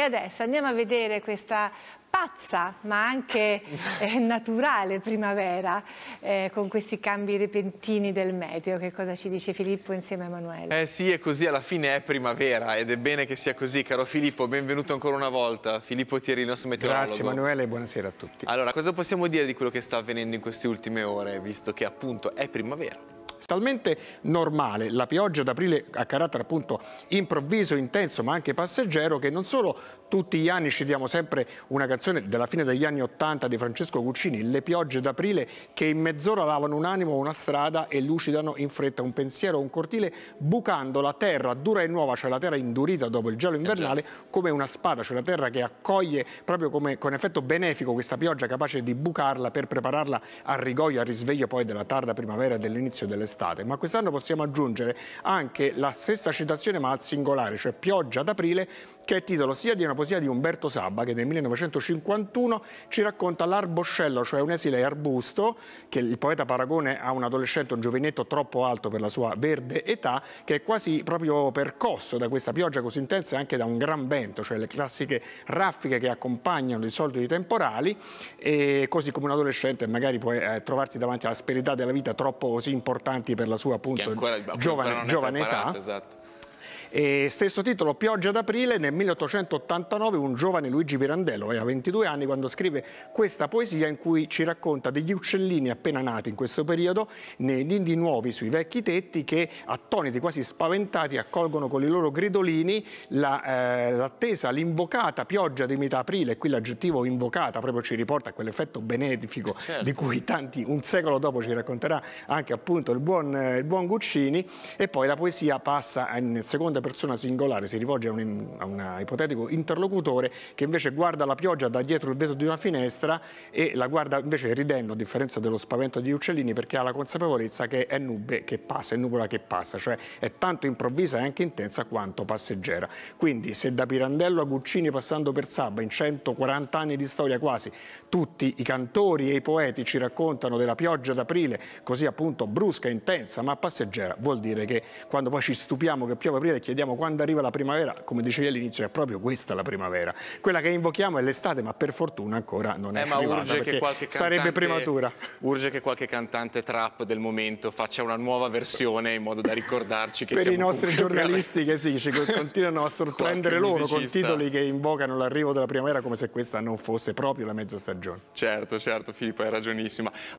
E adesso andiamo a vedere questa pazza ma anche eh, naturale primavera eh, con questi cambi repentini del meteo. Che cosa ci dice Filippo insieme a Emanuele? Eh sì, è così, alla fine è primavera ed è bene che sia così. Caro Filippo, benvenuto ancora una volta. Filippo Thierry, il nostro meteorologo. Grazie Emanuele e buonasera a tutti. Allora, cosa possiamo dire di quello che sta avvenendo in queste ultime ore, visto che appunto è primavera? talmente normale la pioggia d'aprile a carattere appunto improvviso, intenso ma anche passeggero che non solo tutti gli anni ci diamo sempre una canzone della fine degli anni 80 di Francesco Guccini, le piogge d'aprile che in mezz'ora lavano un animo, una strada e lucidano in fretta un pensiero, un cortile, bucando la terra dura e nuova, cioè la terra indurita dopo il gelo eh invernale, come una spada, cioè la terra che accoglie proprio come con effetto benefico questa pioggia capace di bucarla per prepararla al rigoglio, al risveglio poi della tarda primavera e dell'inizio dell'estate state, ma quest'anno possiamo aggiungere anche la stessa citazione ma al singolare, cioè Pioggia d'aprile, che è titolo sia di una poesia di Umberto Sabba che nel 1951 ci racconta l'arboscello, cioè un esile arbusto che il poeta paragone a un adolescente, un giovinetto troppo alto per la sua verde età, che è quasi proprio percosso da questa pioggia così intensa e anche da un gran vento, cioè le classiche raffiche che accompagnano i soliti temporali, e così come un adolescente magari può eh, trovarsi davanti all'asperità della vita troppo così importanti Totti per la sua appunto giovane, giovane età. Esatto. E stesso titolo, Pioggia d'aprile, nel 1889 un giovane Luigi Pirandello, aveva 22 anni, quando scrive questa poesia in cui ci racconta degli uccellini appena nati in questo periodo, nei nidi nuovi sui vecchi tetti che attoniti, quasi spaventati, accolgono con i loro gridolini l'attesa, la, eh, l'invocata pioggia di metà aprile, qui l'aggettivo invocata proprio ci riporta a quell'effetto benefico eh, certo. di cui tanti un secolo dopo ci racconterà anche appunto il buon, eh, il buon Guccini e poi la poesia passa in eh, seconda da persona singolare si rivolge a un, a un ipotetico interlocutore che invece guarda la pioggia da dietro il vetro di una finestra e la guarda invece ridendo, a differenza dello spavento degli uccellini, perché ha la consapevolezza che è nube che passa, è nuvola che passa, cioè è tanto improvvisa e anche intensa quanto passeggera. Quindi se da Pirandello a Guccini passando per Sabba, in 140 anni di storia quasi, tutti i cantori e i poeti ci raccontano della pioggia d'aprile, così appunto brusca, intensa, ma passeggera, vuol dire che quando poi ci stupiamo che piove aprile chiediamo quando arriva la primavera, come dicevi all'inizio, è proprio questa la primavera. Quella che invochiamo è l'estate, ma per fortuna ancora non è eh, arrivata, perché cantante, sarebbe prematura. Urge che qualche cantante trap del momento faccia una nuova versione in modo da ricordarci che Per i nostri giornalisti che sì, ci continuano a sorprendere loro con titoli che invocano l'arrivo della primavera come se questa non fosse proprio la mezza stagione. Certo, certo, Filippo, hai ragionissima.